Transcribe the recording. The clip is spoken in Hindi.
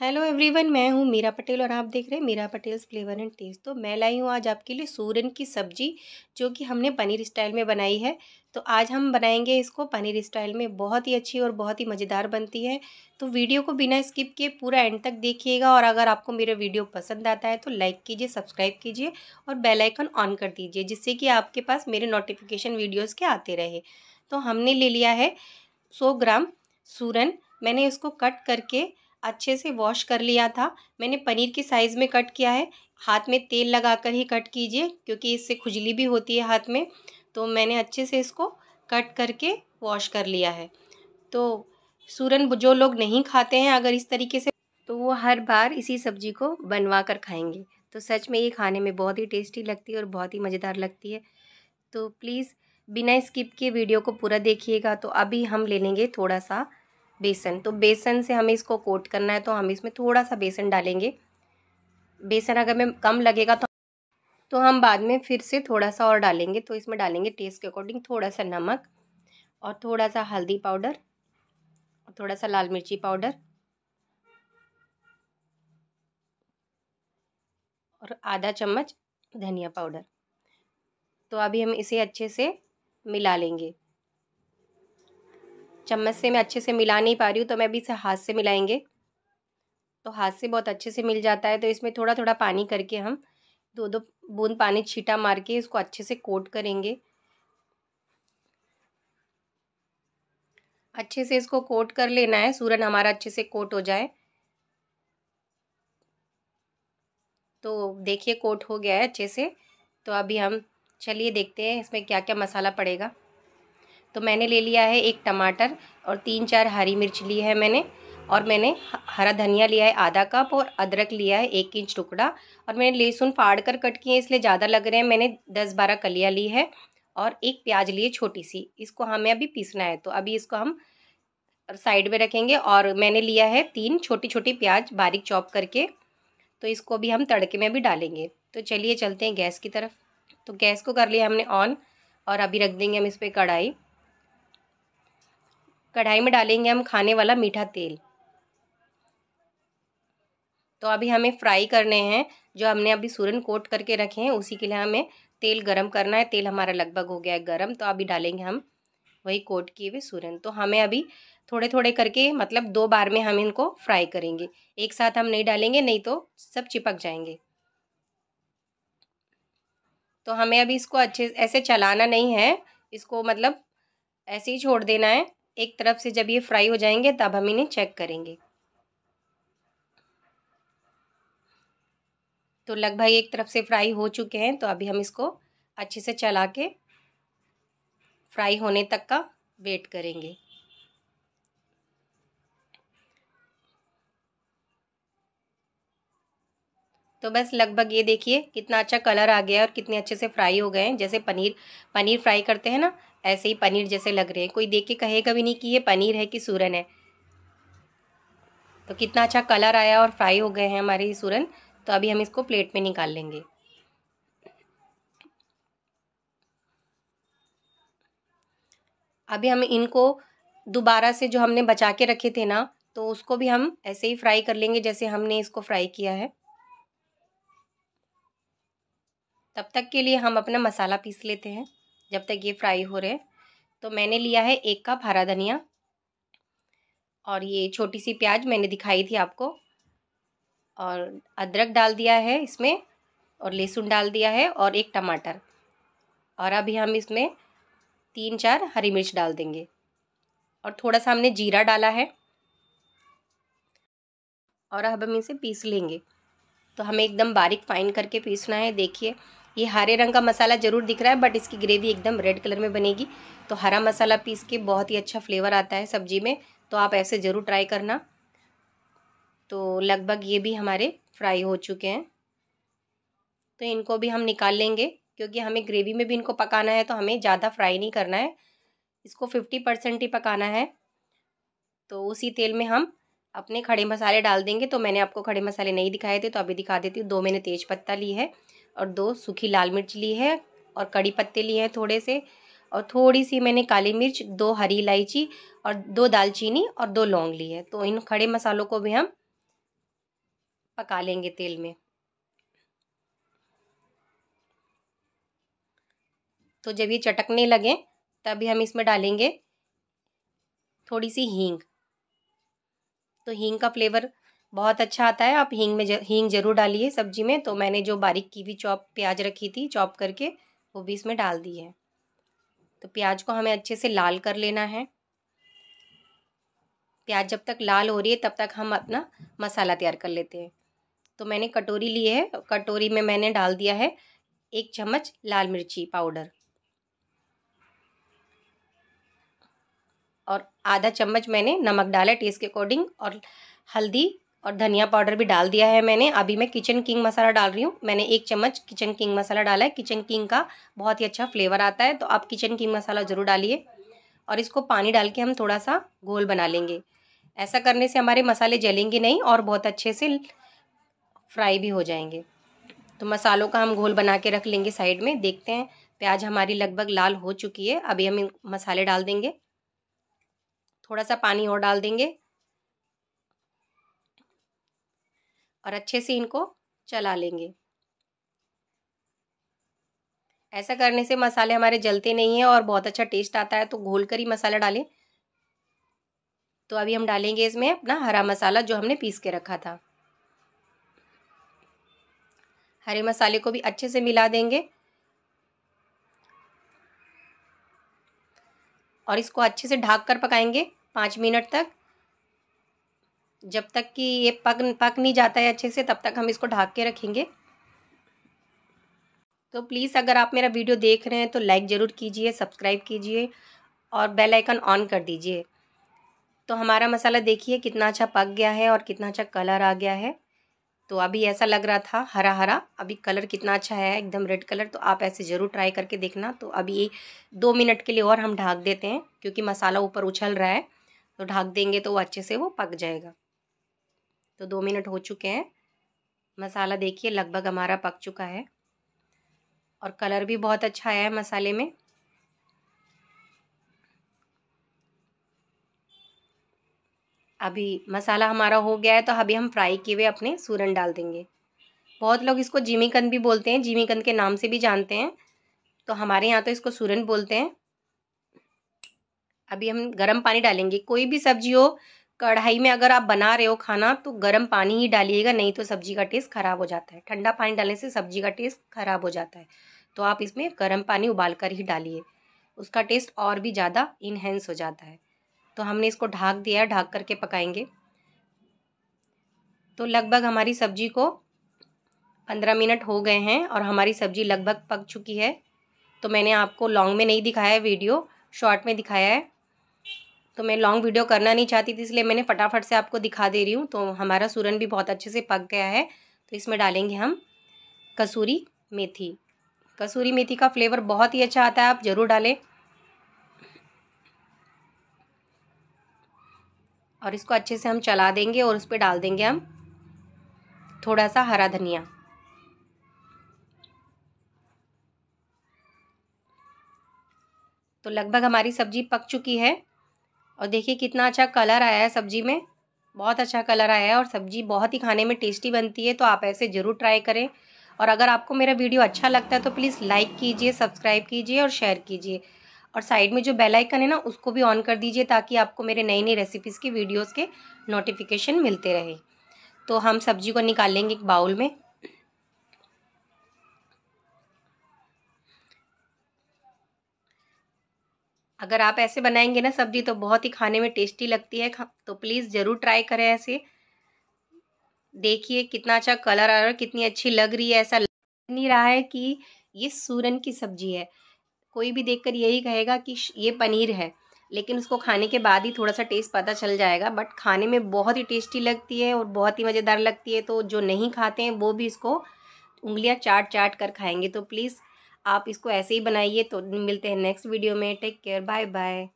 हेलो एवरीवन मैं हूँ मीरा पटेल और आप देख रहे हैं Meera Patel's flavour and taste तो मैं लाई हूँ आज आपके लिए सूरन की सब्जी जो कि हमने पनीर स्टाइल में बनाई है तो आज हम बनाएंगे इसको पनीर स्टाइल में बहुत ही अच्छी और बहुत ही मज़ेदार बनती है तो वीडियो को बिना स्किप किए पूरा एंड तक देखिएगा और अगर आपको मेरा वीडियो पसंद आता है तो लाइक कीजिए सब्सक्राइब कीजिए और बेलाइकन ऑन कर दीजिए जिससे कि आपके पास मेरे नोटिफिकेशन वीडियोज़ के आते रहे तो हमने ले लिया है सौ ग्राम सूरन मैंने इसको कट करके अच्छे से वॉश कर लिया था मैंने पनीर की साइज़ में कट किया है हाथ में तेल लगा कर ही कट कीजिए क्योंकि इससे खुजली भी होती है हाथ में तो मैंने अच्छे से इसको कट करके वॉश कर लिया है तो सूरन जो लोग नहीं खाते हैं अगर इस तरीके से तो वो हर बार इसी सब्ज़ी को बनवा कर खाएंगे तो सच में ये खाने में बहुत ही टेस्टी लगती है और बहुत ही मज़ेदार लगती है तो प्लीज़ बिना स्किप के वीडियो को पूरा देखिएगा तो अभी हम ले लेंगे थोड़ा सा बेसन तो बेसन से हमें इसको कोट करना है तो हम इसमें थोड़ा सा बेसन डालेंगे बेसन अगर में कम लगेगा तो तो हम बाद में फिर से थोड़ा सा और डालेंगे तो इसमें डालेंगे टेस्ट के अकॉर्डिंग थोड़ा सा नमक और थोड़ा सा हल्दी पाउडर और थोड़ा सा लाल मिर्ची पाउडर और आधा चम्मच धनिया पाउडर तो अभी हम इसे अच्छे से मिला लेंगे चम्मच से मैं अच्छे से मिला नहीं पा रही हूँ तो मैं अभी इसे हाथ से मिलाएंगे तो हाथ से बहुत अच्छे से मिल जाता है तो इसमें थोड़ा थोड़ा पानी करके हम दो दो बूंद पानी छीटा मार के इसको अच्छे से कोट करेंगे अच्छे से इसको कोट कर लेना है सूरन हमारा अच्छे से कोट हो जाए तो देखिए कोट हो गया है अच्छे से तो अभी हम चलिए देखते हैं इसमें क्या क्या मसाला पड़ेगा तो मैंने ले लिया है एक टमाटर और तीन चार हरी मिर्च ली है मैंने और मैंने हरा धनिया लिया है आधा कप और अदरक लिया है एक इंच टुकड़ा और मैंने लहसुन फाड़ कर कट किए इसलिए ज़्यादा लग रहे हैं मैंने दस बारह कलियाँ ली है और एक प्याज लिए छोटी सी इसको हमें अभी पीसना है तो अभी इसको हम साइड में रखेंगे और मैंने लिया है तीन छोटी छोटी प्याज बारीक चॉप करके तो इसको भी हम तड़के में भी डालेंगे तो चलिए चलते हैं गैस की तरफ तो गैस को कर लिया हमने ऑन और अभी रख देंगे हम इस पर कढ़ाई कढ़ाई में डालेंगे हम खाने वाला मीठा तेल तो अभी हमें फ्राई करने हैं जो हमने अभी सूरन कोट करके रखे हैं उसी के लिए हमें तेल गरम करना है तेल हमारा लगभग हो गया है गरम तो अभी डालेंगे हम वही कोट किए हुए सूरन तो हमें अभी थोड़े थोड़े करके मतलब दो बार में हम इनको फ्राई करेंगे एक साथ हम नहीं डालेंगे नहीं तो सब चिपक जाएंगे तो हमें अभी इसको अच्छे ऐसे चलाना नहीं है इसको मतलब ऐसे ही छोड़ देना है एक तरफ से जब ये फ्राई हो जाएंगे तब हम इन्हें चेक करेंगे तो लगभग एक तरफ से फ्राई हो चुके हैं तो अभी हम इसको अच्छे से चला के फ्राई होने तक का वेट करेंगे तो बस लगभग ये देखिए कितना अच्छा कलर आ गया है और कितने अच्छे से फ्राई हो गए हैं जैसे पनीर पनीर फ्राई करते हैं ना ऐसे ही पनीर जैसे लग रहे हैं कोई देख के कहेगा भी नहीं कि ये पनीर है कि सूरन है तो कितना अच्छा कलर आया और फ्राई हो गए हैं हमारे सूरन तो अभी हम इसको प्लेट में निकाल लेंगे अभी हम इनको दोबारा से जो हमने बचा के रखे थे ना तो उसको भी हम ऐसे ही फ्राई कर लेंगे जैसे हमने इसको फ्राई किया है तब तक के लिए हम अपना मसाला पीस लेते हैं जब तक ये फ्राई हो रहे तो मैंने लिया है एक कप हरा धनिया और ये छोटी सी प्याज मैंने दिखाई थी आपको और अदरक डाल दिया है इसमें और लहसुन डाल दिया है और एक टमाटर और अभी हम इसमें तीन चार हरी मिर्च डाल देंगे और थोड़ा सा हमने जीरा डाला है और अब हम इसे पीस लेंगे तो हमें एकदम बारीक फाइन करके पीसना है देखिए ये हरे रंग का मसाला ज़रूर दिख रहा है बट इसकी ग्रेवी एकदम रेड कलर में बनेगी तो हरा मसाला पीस के बहुत ही अच्छा फ्लेवर आता है सब्जी में तो आप ऐसे ज़रूर ट्राई करना तो लगभग ये भी हमारे फ्राई हो चुके हैं तो इनको भी हम निकाल लेंगे क्योंकि हमें ग्रेवी में भी इनको पकाना है तो हमें ज़्यादा फ्राई नहीं करना है इसको फिफ्टी परसेंट ही पकाना है तो उसी तेल में हम अपने खड़े मसाले डाल देंगे तो मैंने आपको खड़े मसाले नहीं दिखाए थे तो अभी दिखा देती हूँ दो मैंने तेज पत्ता ली है और दो सूखी लाल मिर्च ली है और कड़ी पत्ते लिए हैं थोड़े से और थोड़ी सी मैंने काली मिर्च दो हरी इलायची और दो दालचीनी और दो लौंग ली है तो इन खड़े मसालों को भी हम पका लेंगे तेल में तो जब ये चटकने लगे तभी हम इसमें डालेंगे थोड़ी सी हींग तो हींग का फ्लेवर बहुत अच्छा आता है आप हींग में जर, हींग ज़रूर डालिए सब्जी में तो मैंने जो बारीक की भी चॉप प्याज रखी थी चॉप करके वो भी इसमें डाल दी है तो प्याज को हमें अच्छे से लाल कर लेना है प्याज जब तक लाल हो रही है तब तक हम अपना मसाला तैयार कर लेते हैं तो मैंने कटोरी ली है कटोरी में मैंने डाल दिया है एक चम्मच लाल मिर्ची पाउडर और आधा चम्मच मैंने नमक डाला टेस्ट के अकॉर्डिंग और हल्दी और धनिया पाउडर भी डाल दिया है मैंने अभी मैं किचन किंग मसाला डाल रही हूँ मैंने एक चम्मच किचन किंग मसाला डाला है किचन किंग का बहुत ही अच्छा फ्लेवर आता है तो आप किचन किंग मसाला ज़रूर डालिए और इसको पानी डाल के हम थोड़ा सा घोल बना लेंगे ऐसा करने से हमारे मसाले जलेंगे नहीं और बहुत अच्छे से फ्राई भी हो जाएंगे तो मसालों का हम घोल बना के रख लेंगे साइड में देखते हैं प्याज हमारी लगभग लाल हो चुकी है अभी हम मसाले डाल देंगे थोड़ा सा पानी और डाल देंगे और अच्छे से इनको चला लेंगे ऐसा करने से मसाले हमारे जलते नहीं हैं और बहुत अच्छा टेस्ट आता है तो घोल कर ही मसाला डालें तो अभी हम डालेंगे इसमें अपना हरा मसाला जो हमने पीस के रखा था हरे मसाले को भी अच्छे से मिला देंगे और इसको अच्छे से ढाक कर पकाएंगे पाँच मिनट तक जब तक कि ये पक पक नहीं जाता है अच्छे से तब तक हम इसको ढाक के रखेंगे तो प्लीज़ अगर आप मेरा वीडियो देख रहे हैं तो लाइक ज़रूर कीजिए सब्सक्राइब कीजिए और बेल आइकन ऑन कर दीजिए तो हमारा मसाला देखिए कितना अच्छा पक गया है और कितना अच्छा कलर आ गया है तो अभी ऐसा लग रहा था हरा हरा अभी कलर कितना अच्छा है एकदम रेड कलर तो आप ऐसे ज़रूर ट्राई करके देखना तो अभी दो मिनट के लिए और हम ढाक देते हैं क्योंकि मसाला ऊपर उछल रहा है तो ढाक देंगे तो वो अच्छे से वो पक जाएगा तो दो मिनट हो चुके हैं मसाला देखिए लगभग हमारा पक चुका है और कलर भी बहुत अच्छा आया है मसाले में अभी मसाला हमारा हो गया है तो अभी हम फ्राई किए हुए अपने सूरन डाल देंगे बहुत लोग इसको जिमीकंद भी बोलते हैं जिमीकंद के नाम से भी जानते हैं तो हमारे यहाँ तो इसको सूरन बोलते हैं अभी हम गरम पानी डालेंगे कोई भी सब्जी हो कढ़ाई में अगर आप बना रहे हो खाना तो गर्म पानी ही डालिएगा नहीं तो सब्जी का टेस्ट ख़राब हो जाता है ठंडा पानी डालने से सब्जी का टेस्ट ख़राब हो जाता है तो आप इसमें गर्म पानी उबाल कर ही डालिए उसका टेस्ट और भी ज़्यादा इन्हेंस हो जाता है तो हमने इसको ढाक दिया है ढाक करके पकाएंगे तो लगभग हमारी सब्जी को पंद्रह मिनट हो गए हैं और हमारी सब्जी लगभग पक चुकी है तो मैंने आपको लॉन्ग में नहीं दिखाया है वीडियो शॉर्ट में दिखाया है तो मैं लॉन्ग वीडियो करना नहीं चाहती थी इसलिए मैंने फटाफट से आपको दिखा दे रही हूँ तो हमारा सूरन भी बहुत अच्छे से पक गया है तो इसमें डालेंगे हम कसूरी मेथी कसूरी मेथी का फ्लेवर बहुत ही अच्छा आता है आप ज़रूर डालें और इसको अच्छे से हम चला देंगे और उस पर डाल देंगे हम थोड़ा सा हरा धनिया तो लगभग हमारी सब्जी पक चुकी है और देखिए कितना अच्छा कलर आया है सब्जी में बहुत अच्छा कलर आया है और सब्जी बहुत ही खाने में टेस्टी बनती है तो आप ऐसे ज़रूर ट्राई करें और अगर आपको मेरा वीडियो अच्छा लगता है तो प्लीज़ लाइक कीजिए सब्सक्राइब कीजिए और शेयर कीजिए और साइड में जो बेल आइकन है ना उसको भी ऑन कर दीजिए ताकि आपको मेरे नई नई रेसिपीज़ की वीडियोस के नोटिफिकेशन मिलते रहे तो हम सब्जी को निकाल लेंगे एक बाउल में अगर आप ऐसे बनाएंगे ना सब्जी तो बहुत ही खाने में टेस्टी लगती है तो प्लीज़ ज़रूर ट्राई करें ऐसे देखिए कितना अच्छा कलर आ रहा है कितनी अच्छी लग रही है ऐसा लग नहीं रहा है कि ये सूरन की सब्जी है कोई भी देखकर यही कहेगा कि ये पनीर है लेकिन उसको खाने के बाद ही थोड़ा सा टेस्ट पता चल जाएगा बट खाने में बहुत ही टेस्टी लगती है और बहुत ही मज़ेदार लगती है तो जो नहीं खाते हैं वो भी इसको उंगलियां चाट चाट कर खाएंगे तो प्लीज़ आप इसको ऐसे ही बनाइए तो मिलते हैं नेक्स्ट वीडियो में टेक केयर बाय बाय